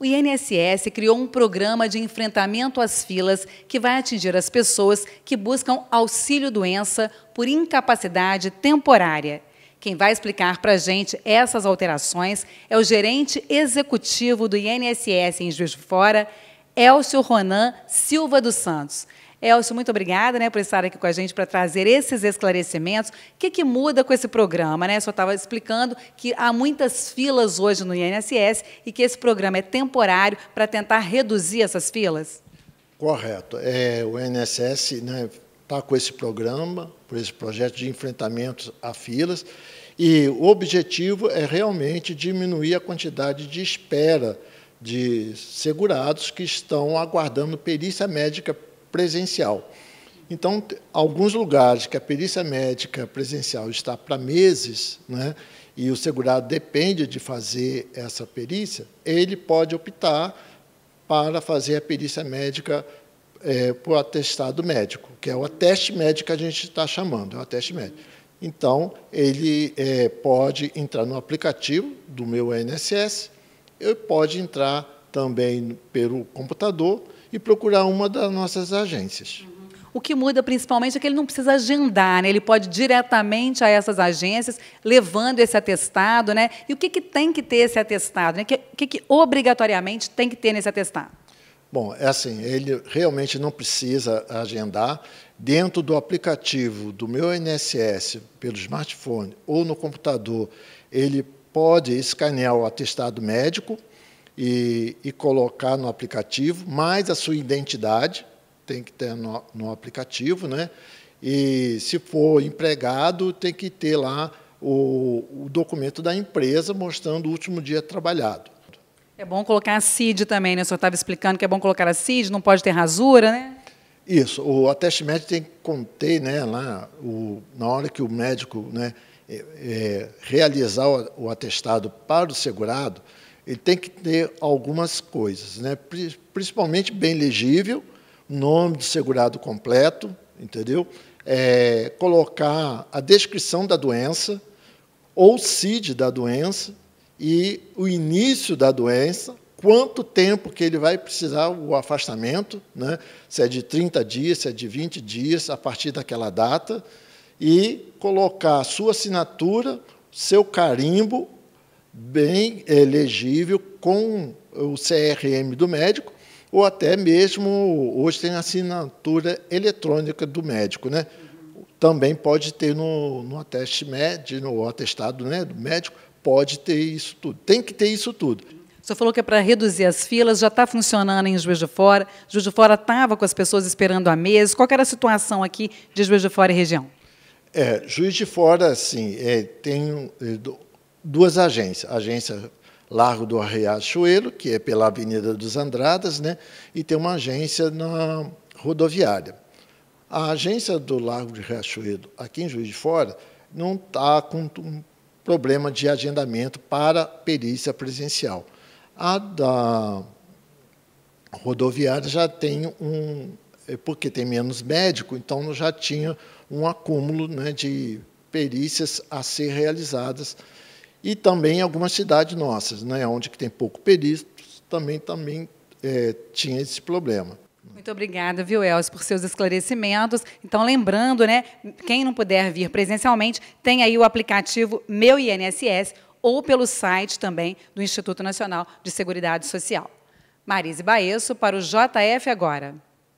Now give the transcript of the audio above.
O INSS criou um programa de enfrentamento às filas que vai atingir as pessoas que buscam auxílio-doença por incapacidade temporária. Quem vai explicar para a gente essas alterações é o gerente executivo do INSS em Juiz de Fora, Elcio Ronan Silva dos Santos. Elcio, muito obrigada né, por estar aqui com a gente para trazer esses esclarecimentos. O que, que muda com esse programa? Né? Só estava explicando que há muitas filas hoje no INSS e que esse programa é temporário para tentar reduzir essas filas? Correto. É, o INSS está né, tá com esse programa, por esse projeto de enfrentamento a filas, e o objetivo é realmente diminuir a quantidade de espera de segurados que estão aguardando perícia médica presencial. Então, alguns lugares que a perícia médica presencial está para meses, né, e o segurado depende de fazer essa perícia, ele pode optar para fazer a perícia médica é, por atestado médico, que é o ateste médico que a gente está chamando, é o ateste médico. Então, ele é, pode entrar no aplicativo do meu INSS, ele pode entrar também pelo computador e procurar uma das nossas agências. Uhum. O que muda principalmente é que ele não precisa agendar, né? ele pode ir diretamente a essas agências, levando esse atestado. Né? E o que, que tem que ter esse atestado? Né? O que, que, que obrigatoriamente tem que ter nesse atestado? Bom, é assim, ele realmente não precisa agendar. Dentro do aplicativo do meu INSS, pelo smartphone ou no computador, ele pode escanear o atestado médico e, e colocar no aplicativo, mais a sua identidade, tem que ter no, no aplicativo, né? E se for empregado, tem que ter lá o, o, documento da empresa mostrando o último dia trabalhado. É bom colocar a CID também, né? O senhor estava explicando que é bom colocar a CID, não pode ter rasura, né? Isso, o attachment tem que conter, né, lá, o, na hora que o médico né, é, é, realizar o, o atestado para o segurado, ele tem que ter algumas coisas, né? principalmente bem legível, nome do segurado completo, entendeu? É, colocar a descrição da doença, ou CID da doença, e o início da doença, quanto tempo que ele vai precisar o afastamento, né? se é de 30 dias, se é de 20 dias, a partir daquela data, e colocar sua assinatura, seu carimbo bem elegível com o CRM do médico, ou até mesmo hoje tem assinatura eletrônica do médico, né? Também pode ter no, no ateste médico, no atestado né, do médico, pode ter isso tudo. Tem que ter isso tudo. O senhor falou que é para reduzir as filas, já está funcionando em Juiz de Fora. Juiz de Fora estava com as pessoas esperando há meses. Qual era a situação aqui de Juiz de Fora e região? É, Juiz de Fora, assim, é, tem é, duas agências. A agência Largo do Riachuelo, que é pela Avenida dos Andradas, né, e tem uma agência na rodoviária. A agência do Largo de Riachuelo, aqui em Juiz de Fora, não está com um problema de agendamento para perícia presencial. A da rodoviária já tem um, é porque tem menos médico, então já tinha um acúmulo né, de perícias a ser realizadas e também algumas cidades nossas, né, onde que tem pouco peritos, também, também é, tinha esse problema. Muito obrigada, viu, Elcio, por seus esclarecimentos. Então, lembrando, né, quem não puder vir presencialmente, tem aí o aplicativo Meu INSS ou pelo site também do Instituto Nacional de Seguridade Social. Marise Baesso para o JF Agora.